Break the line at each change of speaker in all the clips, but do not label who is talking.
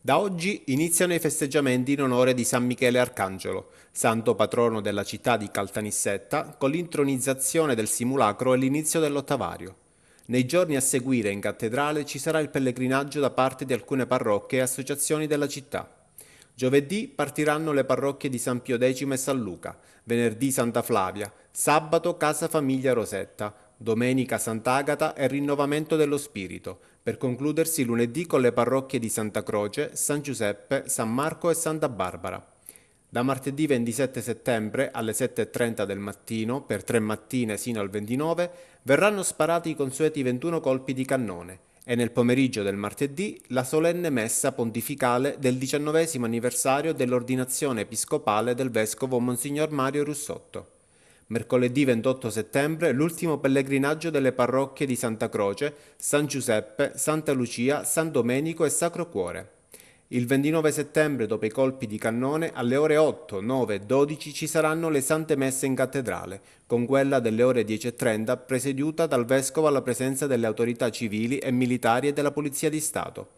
Da oggi iniziano i festeggiamenti in onore di San Michele Arcangelo, santo patrono della città di Caltanissetta, con l'intronizzazione del simulacro e l'inizio dell'ottavario. Nei giorni a seguire in cattedrale ci sarà il pellegrinaggio da parte di alcune parrocchie e associazioni della città. Giovedì partiranno le parrocchie di San Pio X e San Luca, venerdì Santa Flavia, sabato Casa Famiglia Rosetta, domenica Sant'Agata e rinnovamento dello spirito, per concludersi lunedì con le parrocchie di Santa Croce, San Giuseppe, San Marco e Santa Barbara. Da martedì 27 settembre alle 7.30 del mattino, per tre mattine sino al 29, verranno sparati i consueti 21 colpi di cannone e nel pomeriggio del martedì la solenne messa pontificale del diciannovesimo anniversario dell'ordinazione episcopale del vescovo Monsignor Mario Russotto. Mercoledì 28 settembre l'ultimo pellegrinaggio delle parrocchie di Santa Croce, San Giuseppe, Santa Lucia, San Domenico e Sacro Cuore. Il 29 settembre, dopo i colpi di cannone, alle ore 8, 9 e 12 ci saranno le sante messe in cattedrale, con quella delle ore 10.30 presieduta dal Vescovo alla presenza delle autorità civili e militari e della Polizia di Stato.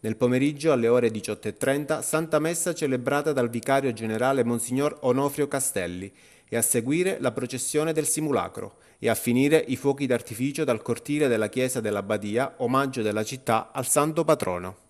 Nel pomeriggio alle ore 18.30 Santa Messa celebrata dal Vicario Generale Monsignor Onofrio Castelli e a seguire la processione del simulacro e a finire i fuochi d'artificio dal cortile della chiesa della Badia, omaggio della città al Santo Patrono.